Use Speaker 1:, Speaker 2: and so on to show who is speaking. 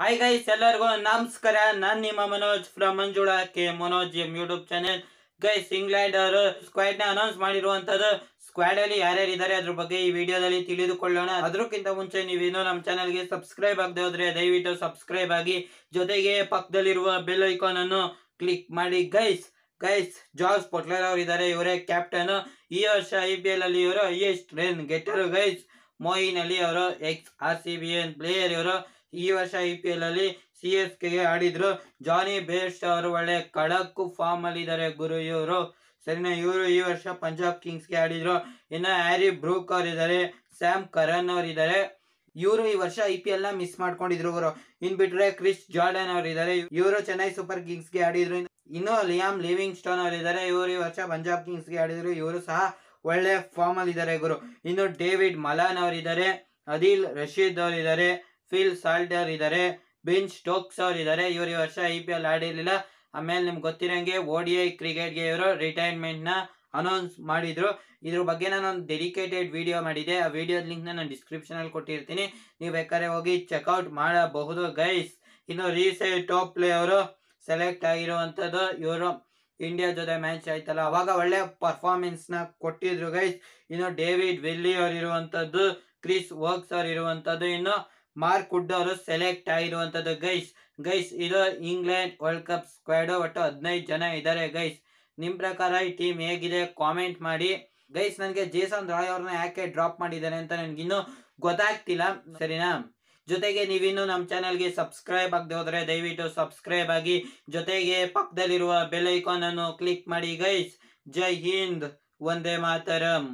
Speaker 1: hi guys ಎಲ್ಲರಿಗೂ ನಮಸ್ಕಾರ ನಾನು ನಿಮ್ಮ Manoj from Manjula K Manoj M YouTube channel guys England ಅವರು ಸ್ಕ್ವಾಡ್ ನ ಅನೌನ್ಸ್ ಮಾಡಿರುವಂತದ್ದು ಸ್ಕ್ವಾಡ್ ಅಲ್ಲಿ ಯಾರ್ಯಾರು ಇದ್ದಾರೆ ಅದ್ರ ಬಗ್ಗೆ ಈ ವಿಡಿಯೋದಲ್ಲಿ ತಿಳಿದುಕೊಳ್ಳೋಣ ಅದಕ್ಕಿಂತ ಮುಂಚೆ ನೀವೇನು ನಮ್ಮ ಗೆ ಸಬ್ಸ್ಕ್ರೈಬ್ ಆಗದೆ ಹೋದ್ರೆ ದಯವಿಟ್ಟು ಸಬ್ಸ್ಕ್ರೈಬ್ ಆಗಿ ಜೊತೆಗೆ ಪಕ್ಕದಲ್ಲಿರುವ ಬೆಲ್ ಐಕಾನ್ ಅನ್ನು ಕ್ಲಿಕ್ ಮಾಡಿ ಗೈಸ್ ಗೈಸ್ ಜಾರ್ಜ್ ಪೊಟ್ಲರ್ ಅವರು ಇದ್ದಾರೆ ಇವರೇ ಕ್ಯಾಪ್ಟನ್ ಈ ವರ್ಷ ಐ ಪಿ ಎಲ್ ಅಲ್ಲಿ ಇವರು highest run getter guys Moeen ಅಲ್ಲಿ ಅವರು ex R C B N player ಇವರು ಈ ವರ್ಷ ಐ ಪಿ ಎಲ್ ಅಲ್ಲಿ ಸಿ ಎಸ್ ಕೆಗೆ ಆಡಿದ್ರು ಜಾನಿ ಬೇಸ್ಟ್ ಅವರು ಒಳ್ಳೆ ಖಡಕ್ ಫಾರ್ಮ್ ಅಲ್ಲಿ ಇದಾರೆ ಗುರು ಇವರು ಸರಿನಾ ಇವರು ಈ ವರ್ಷ ಪಂಜಾಬ್ ಕಿಂಗ್ಸ್ಗೆ ಆಡಿದ್ರು ಇನ್ನು ಹ್ಯಾರಿ ಬ್ರೂಕ್ ಅವ್ರು ಇದ್ದಾರೆ ಸ್ಯಾಮ್ ಕರನ್ ಅವ್ರು ಇದ್ದಾರೆ ಇವರು ಈ ವರ್ಷ ಐ ಪಿ ಎಲ್ ನ ಮಿಸ್ ಮಾಡ್ಕೊಂಡಿದ್ರು ಇವರು ಇನ್ ಬಿಟ್ರೆ ಕ್ರಿಸ್ ಜಾರ್ಡನ್ ಅವ್ರು ಇದ್ದಾರೆ ಇವರು ಚೆನ್ನೈ ಸೂಪರ್ ಕಿಂಗ್ಸ್ ಗೆ ಆಡಿದ್ರು ಇನ್ನು ಲಿಯಾಮ್ ಲಿವಿಂಗ್ ಸ್ಟೋನ್ ಅವರು ಇದ್ದಾರೆ ಇವರು ಈ ವರ್ಷ ಪಂಜಾಬ್ ಕಿಂಗ್ಸ್ ಗೆ ಆಡಿದ್ರು ಇವರು ಸಹ ಒಳ್ಳೆ ಫಾರ್ಮ್ ಅಲ್ಲಿ ಇದ್ದಾರೆ ಗುರು ಇನ್ನು ಡೇವಿಡ್ ಮಲಾನ್ ಅವರಿದ್ದಾರೆ ಅದಿಲ್ ರಶೀದ್ ಅವರಿದ್ದಾರೆ ಫಿಲ್ ಸಾಲ್ಟರ್ ಇದ್ದಾರೆ ಬಿನ್ ಸ್ಟೋಕ್ಸ್ ಅವ್ರು ಇದಾರೆ ಇವರು ಈ ವರ್ಷ ಐ ಪಿ ಎಲ್ ಆಡಿರಲಿಲ್ಲ ಆಮೇಲೆ ನಿಮ್ಗೆ ಗೊತ್ತಿರಂಗೆ ಓಡಿ ಡಿ ಐ ಕ್ರಿಕೆಟ್ಗೆ ಇವರು ರಿಟೈರ್ಮೆಂಟ್ನ ಅನೌನ್ಸ್ ಮಾಡಿದ್ರು ಇದ್ರ ಬಗ್ಗೆ ನಾನು ಒಂದು ಡೆಡಿಕೇಟೆಡ್ ವಿಡಿಯೋ ಮಾಡಿದೆ ಆ ವಿಡಿಯೋದ ಲಿಂಕ್ನ ನಾನು ಡಿಸ್ಕ್ರಿಪ್ಷನಲ್ಲಿ ಕೊಟ್ಟಿರ್ತೀನಿ ನೀವು ಬೇಕಾದ್ರೆ ಹೋಗಿ ಚೆಕ್ಔಟ್ ಮಾಡಬಹುದು ಗೈಸ್ ಇನ್ನು ರೀಸೆಂಟ್ ಟಾಪ್ ಅವರು ಸೆಲೆಕ್ಟ್ ಆಗಿರುವಂಥದ್ದು ಇವರು ಇಂಡಿಯಾ ಜೊತೆ ಮ್ಯಾಚ್ ಆಯ್ತಲ್ಲ ಅವಾಗ ಒಳ್ಳೆ ಪರ್ಫಾರ್ಮೆನ್ಸ್ನ ಕೊಟ್ಟಿದ್ರು ಗೈಸ್ ಇನ್ನು ಡೇವಿಡ್ ವಿಲ್ಲಿ ಅವರು ಇರುವಂಥದ್ದು ಕ್ರಿಸ್ ವರ್ಕ್ಸ್ ಅವರು ಇರುವಂಥದ್ದು ಇನ್ನು ಮಾರ್ಕ್ ವುಡ್ ಅವರು ಸೆಲೆಕ್ಟ್ ಆಗಿರುವಂಥದ್ದು ಗೈಸ್ ಗೈಸ್ ಇದು ಇಂಗ್ಲೆಂಡ್ ವರ್ಲ್ಡ್ ಕಪ್ ಸ್ಕ್ವಾಡು ಒಟ್ಟು ಹದಿನೈದು ಜನ ಇದ್ದಾರೆ ಗೈಸ್ ನಿಮ್ಮ ಪ್ರಕಾರ ಈ ಟೀಮ್ ಹೇಗಿದೆ ಕಾಮೆಂಟ್ ಮಾಡಿ ಗೈಸ್ ನನಗೆ ಜೇಸನ್ ರಾಯ್ ಅವ್ರನ್ನ ಯಾಕೆ ಡ್ರಾಪ್ ಮಾಡಿದ್ದಾರೆ ಅಂತ ನನಗಿನ್ನೂ ಗೊತ್ತಾಗ್ತಿಲ್ಲ ಸರಿನಾ ಜೊತೆಗೆ ನೀವಿನ್ನು ನಮ್ಮ ಚಾನಲ್ಗೆ ಸಬ್ಸ್ಕ್ರೈಬ್ ಆಗದೆ ಹೋದರೆ ದಯವಿಟ್ಟು ಸಬ್ಸ್ಕ್ರೈಬ್ ಆಗಿ ಜೊತೆಗೆ ಪಕ್ಕದಲ್ಲಿರುವ ಬೆಲ್ ಐಕಾನ್ ಅನ್ನು ಕ್ಲಿಕ್ ಮಾಡಿ ಗೈಸ್ ಜೈ ಹಿಂದ್ ಒಂದೇ ಮಾತರಂ